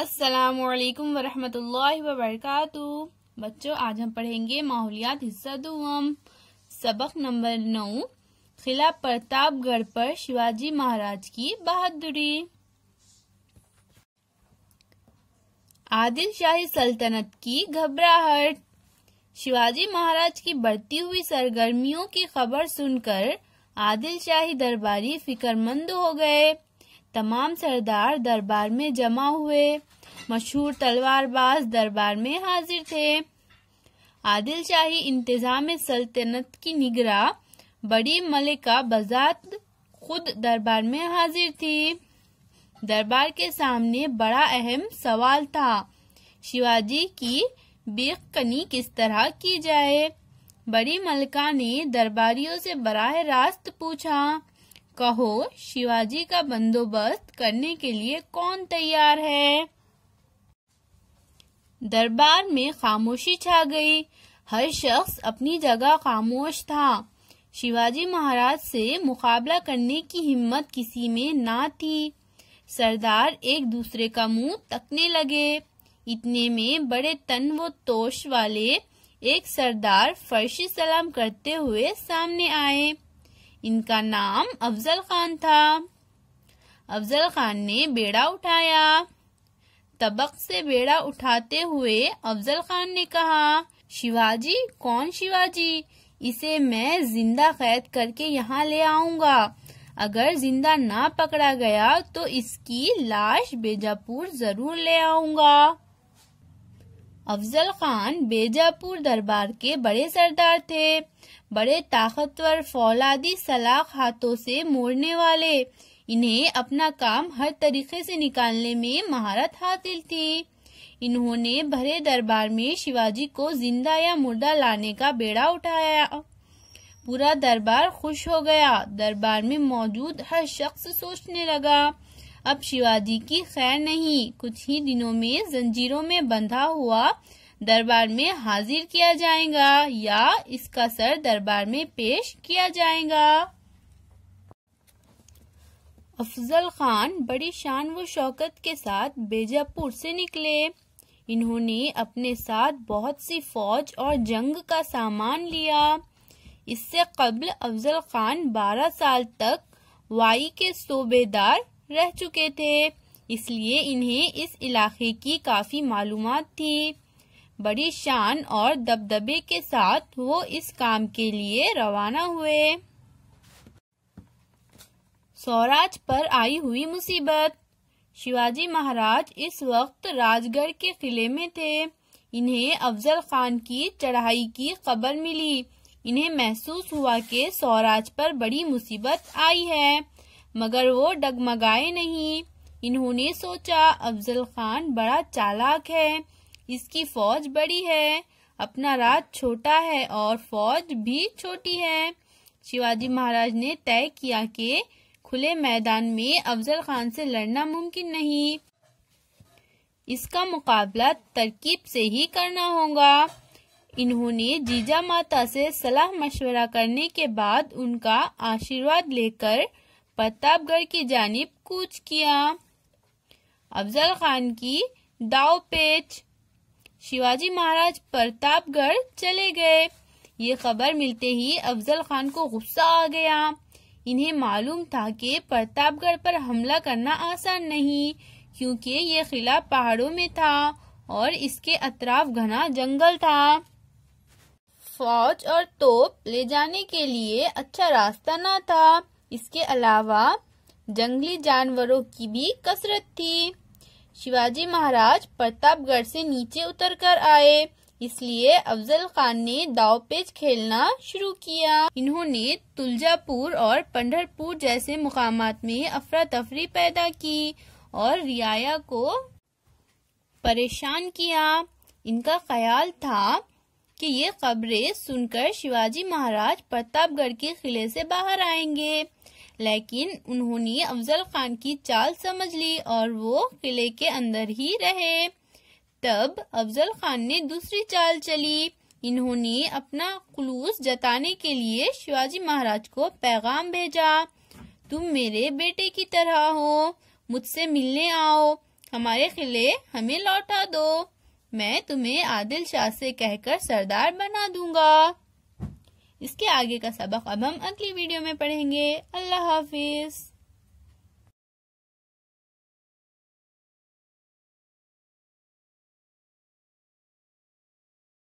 असलकम वरहमतुल्लाहि वरक बच्चों आज हम पढ़ेंगे माहौलियात हिस्सा दुम सबक नंबर नौ खिला प्रतापगढ़ पर शिवाजी महाराज की बहादुरी आदिल शाही सल्तनत की घबराहट शिवाजी महाराज की बढ़ती हुई सरगर्मियों की खबर सुनकर आदिल शाही दरबारी फिक्रमंद हो गए तमाम सरदार दरबार में जमा हुए मशहूर तलवारबाज दरबार में हाजिर थे आदिल शाही इंतजाम सल्तनत की निगरा बड़ी मलिका बजात खुद दरबार में हाजिर थी दरबार के सामने बड़ा अहम सवाल था शिवाजी की बेकनी किस तरह की जाए बड़ी मलिका ने दरबारियों से बराह रास्त पूछा कहो शिवाजी का बंदोबस्त करने के लिए कौन तैयार है दरबार में खामोशी छा गई हर शख्स अपनी जगह खामोश था शिवाजी महाराज से मुकाबला करने की हिम्मत किसी में ना थी सरदार एक दूसरे का मुंह तकने लगे इतने में बड़े तन व तोश वाले एक सरदार फर्शी सलाम करते हुए सामने आए इनका नाम अफजल खान था अफजल खान ने बेड़ा उठाया तबक से बेड़ा उठाते हुए अफजल खान ने कहा शिवाजी कौन शिवाजी इसे मैं जिंदा कैद करके यहाँ ले आऊंगा अगर जिंदा ना पकड़ा गया तो इसकी लाश बेजापुर जरूर ले आऊंगा अफजल खान बेजापुर दरबार के बड़े सरदार थे बड़े ताकतवर फौलादी सलाख हाथों से मोड़ने वाले इन्हें अपना काम हर तरीके से निकालने में महारत हासिल थी इन्होंने भरे दरबार में शिवाजी को जिंदा या मुर्दा लाने का बेड़ा उठाया पूरा दरबार खुश हो गया दरबार में मौजूद हर शख्स सोचने लगा अब शिवाजी की खैर नहीं कुछ ही दिनों में जंजीरों में बंधा हुआ दरबार में हाजिर किया जाएगा या इसका सर दरबार में पेश किया जाएगा अफजल खान बड़ी शान व शौकत के साथ बेजापुर से निकले इन्होंने अपने साथ बहुत सी फौज और जंग का सामान लिया इससे कबल अफजल खान 12 साल तक वाई के सूबेदार रह चुके थे इसलिए इन्हें इस इलाके की काफ़ी मालूम थी बड़ी शान और दबदबे के साथ वो इस काम के लिए रवाना हुए स्वराज पर आई हुई मुसीबत शिवाजी महाराज इस वक्त राजगढ़ के किले में थे इन्हें अफजल खान की चढ़ाई की खबर मिली इन्हें महसूस हुआ कि स्वराज पर बड़ी मुसीबत आई है मगर वो डगमगाए नहीं इन्होंने सोचा अफजल खान बड़ा चालाक है इसकी फौज बड़ी है अपना राज छोटा है और फौज भी छोटी है शिवाजी महाराज ने तय किया कि खुले मैदान में अफजल खान से लड़ना मुमकिन नहीं इसका मुकाबला तरकीब से ही करना होगा इन्होंने जीजा माता से सलाह मशवरा करने के बाद उनका आशीर्वाद लेकर प्रतापगढ़ की जानिब कूच किया अफजल खान की पेच शिवाजी महाराज प्रतापगढ़ चले गए ये खबर मिलते ही अफजल खान को गुस्सा आ गया इन्हें मालूम था कि प्रतापगढ़ पर हमला करना आसान नहीं क्योंकि ये किला पहाड़ों में था और इसके अतराफ घना जंगल था फौज और तोप ले जाने के लिए अच्छा रास्ता न था इसके अलावा जंगली जानवरों की भी कसरत थी शिवाजी महाराज प्रतापगढ़ से नीचे उतरकर आए इसलिए अफजल खान ने दाव पेच खेलना शुरू किया इन्होंने तुलजापुर और पंडरपुर जैसे मुकाम में अफरा तफरी पैदा की और रियाया को परेशान किया इनका ख्याल था कि ये खबरें सुनकर शिवाजी महाराज प्रतापगढ़ के किले से बाहर आएंगे लेकिन उन्होंने अफजल खान की चाल समझ ली और वो किले के अंदर ही रहे तब अफजल खान ने दूसरी चाल चली इन्होंने अपना खुलूस जताने के लिए शिवाजी महाराज को पैगाम भेजा तुम मेरे बेटे की तरह हो मुझसे मिलने आओ हमारे किले हमें लौटा दो मैं तुम्हें आदिल शाह से कहकर सरदार बना दूंगा इसके आगे का सबक अब हम अगली वीडियो में पढ़ेंगे अल्लाह हाफिज